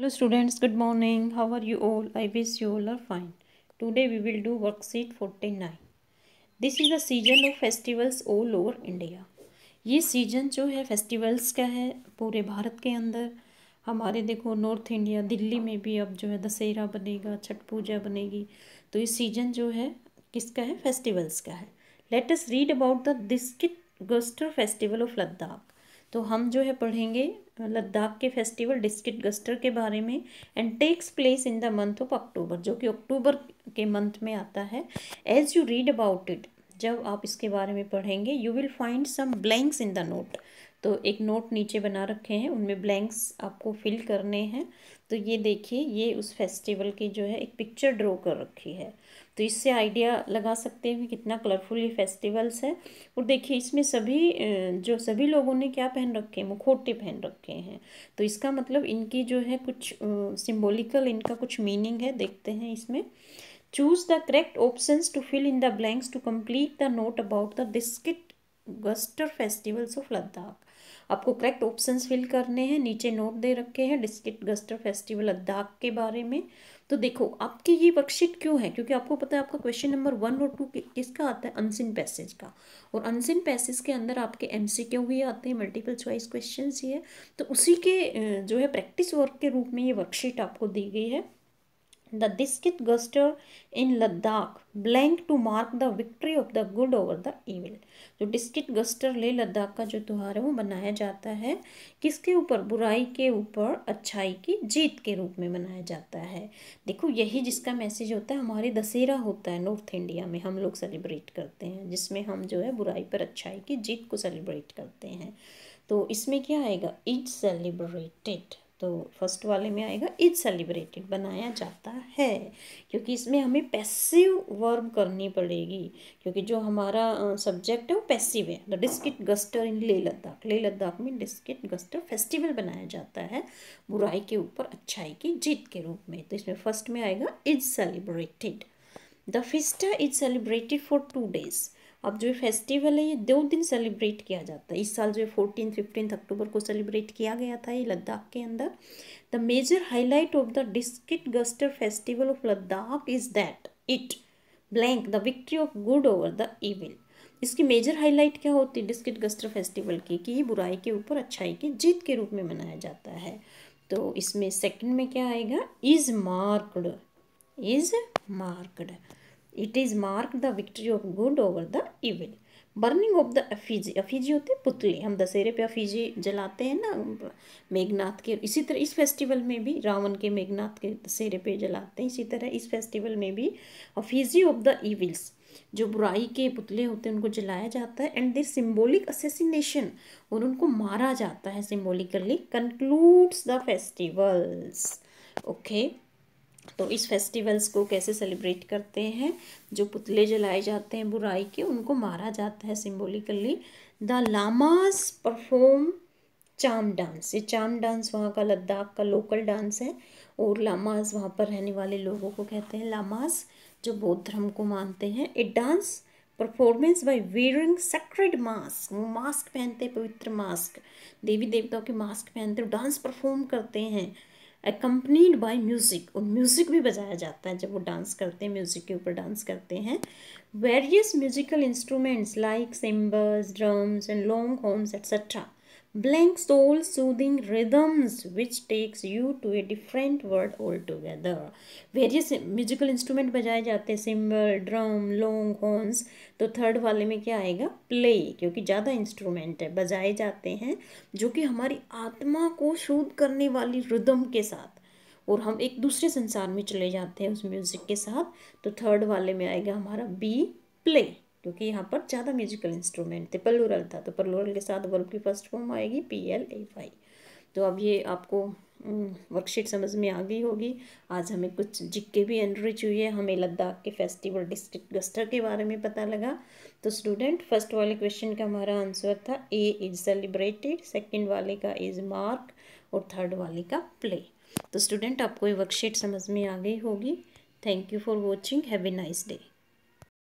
hello students good morning how are you all i wish you all are fine today we will do worksheet 49 this is the season of festivals all over india ये season जो है festivals का है पूरे भारत के अंदर हमारे देखो नॉर्थ इंडिया दिल्ली में भी अब जो है दशहरा बनेगा छठ पूजा बनेगी तो ये सीजन जो है किसका है फेस्टिवल्स का है let us read about the Diskit Gustor festival of Ladakh तो हम जो है पढ़ेंगे लद्दाख के फेस्टिवल डिस्ट्रिक्ट गस्टर के बारे में and takes place in the month of October जो कि अक्टूबर के मंथ में आता है as you read about it जब आप इसके बारे में पढ़ेंगे you will find some blanks in the note तो एक नोट नीचे बना रखे हैं उनमें ब्लैंक्स आपको फिल करने हैं तो ये देखिए ये उस फेस्टिवल की जो है एक पिक्चर ड्रॉ कर रखी है तो इससे आइडिया लगा सकते हैं कि कितना कलरफुल ये फेस्टिवल्स है और देखिए इसमें सभी जो सभी लोगों ने क्या पहन रखे हैं मुखोटे पहन रखे हैं तो इसका मतलब इनकी जो है कुछ सिम्बोलिकल इनका कुछ मीनिंग है देखते हैं इसमें Choose the correct options to fill in the blanks to complete the note about the biscuit Gustor festivals of Ladakh आपको करेक्ट ऑप्शंस फिल करने हैं नीचे नोट दे रखे हैं डिस्किट गस्टर फेस्टिवल लद्दाख के बारे में तो देखो आपकी ये वर्कशीट क्यों है क्योंकि आपको पता है आपका क्वेश्चन नंबर वन और टू किसका आता है अनसिन पैसेज का और अनसिन पैसेज के अंदर आपके एम सी क्यों भी आते हैं मल्टीपल चॉइस क्वेश्चन ही है तो उसी के जो है प्रैक्टिस वर्क के रूप में ये वर्कशीट आपको दी गई है The district guster in Ladakh blank to mark the victory of the good over the evil. जो district guster ले लद्दाख का जो त्यौहार है वो मनाया जाता है किसके ऊपर बुराई के ऊपर अच्छाई की जीत के रूप में मनाया जाता है देखो यही जिसका मैसेज होता है हमारे दशहरा होता है नॉर्थ इंडिया में हम लोग सेलिब्रेट करते हैं जिसमें हम जो है बुराई पर अच्छाई की जीत को सेलिब्रेट करते हैं तो इसमें क्या आएगा इज सेलिब्रेटेड तो फर्स्ट वाले में आएगा इज सेलिब्रेटेड बनाया जाता है क्योंकि इसमें हमें पैसिव वर्ब करनी पड़ेगी क्योंकि जो हमारा सब्जेक्ट है वो पैसिव है द डिस्किट गस्टर इन ले लद्दाख ले लद्दाख में डिस्किट गस्टर फेस्टिवल बनाया जाता है बुराई के ऊपर अच्छाई की जीत के रूप में तो इसमें फर्स्ट में आएगा is celebrated the fiesta is celebrated for two days अब जो फेस्टिवल है ये दो दिन सेलिब्रेट किया जाता है इस साल जो है फोर्टीन फिफ्टीन अक्टूबर को सेलिब्रेट किया गया था ये लद्दाख के अंदर the major highlight of the Diskit Gustor festival of Ladakh is that it blank the victory of good over the evil इसकी मेजर हाईलाइट क्या होती है डिस्किट गस्टर फेस्टिवल की कि बुराई के ऊपर अच्छाई की जीत के रूप में मनाया जाता है तो इसमें सेकंड में क्या आएगा is marked is marked it is mark the victory of good over the evil burning of the effigy effigy होते हैं पुतले हम दशहरे पे अफीजी जलाते हैं ना मेघनाथ के इसी तरह इस फेस्टिवल में भी रावण के मेघनाथ के दशहरे पे जलाते हैं इसी तरह इस फेस्टिवल में भी अफीजी ऑफ द इविल्स जो बुराई के पुतले होते हैं उनको जलाया जाता है एंड देर सिम्बोलिक असेसिनेशन और उनको मारा जाता है symbolically concludes the festivals okay तो इस फेस्टिवल्स को कैसे सेलिब्रेट करते हैं जो पुतले जलाए जाते हैं बुराई के उनको मारा जाता है symbolically the lamas perform cham dance ये चाम डांस वहाँ का लद्दाख का लोकल डांस है और लामाज वहाँ पर रहने वाले लोगों को कहते हैं लामाज जो बौद्ध धर्म को मानते हैं a dance performance by wearing sacred mask वो मास्क पहनते हैं पवित्र मास्क देवी देवताओं के मास्क पहनते हैं डांस परफॉर्म करते हैं अकम्पनीड बाई म्यूज़िक और म्यूज़िक भी बजाया जाता है जब वो डांस करते हैं म्यूज़िक के ऊपर डांस करते हैं various musical instruments like cymbals drums and long horns etcetera blank soul soothing rhythms which takes you to a different world altogether various musical instrument बजाए जाते हैं सिम्बल ड्रम लोंग हॉर्न्स तो third वाले में क्या आएगा प्ले क्योंकि ज़्यादा इंस्ट्रूमेंट है बजाए जाते हैं जो कि हमारी आत्मा को शोध करने वाली रिदम के साथ और हम एक दूसरे संसार में चले जाते हैं उस म्यूज़िक के साथ तो थर्ड वाले में आएगा हमारा बी प्ले क्योंकि यहाँ पर ज़्यादा म्यूजिकल इंस्ट्रूमेंट थे पलूरल था तो पलूरल के साथ वर्ब की फर्स्ट फॉर्म आएगी पी एल ए वाई तो अब ये आपको वर्कशीट समझ में आ गई होगी आज हमें कुछ जिक्के भी एनरिच हुई है हमें लद्दाख के फेस्टिवल डिस्ट्रिक्ट गस्टर के बारे में पता लगा तो स्टूडेंट फर्स्ट वाले क्वेश्चन का हमारा आंसर था ए इज सेलिब्रेटेड सेकेंड वाले का इज मार्क और थर्ड वाले का प्ले तो स्टूडेंट आपको ये वर्कशीट समझ में आ गई होगी thank you for watching have a nice day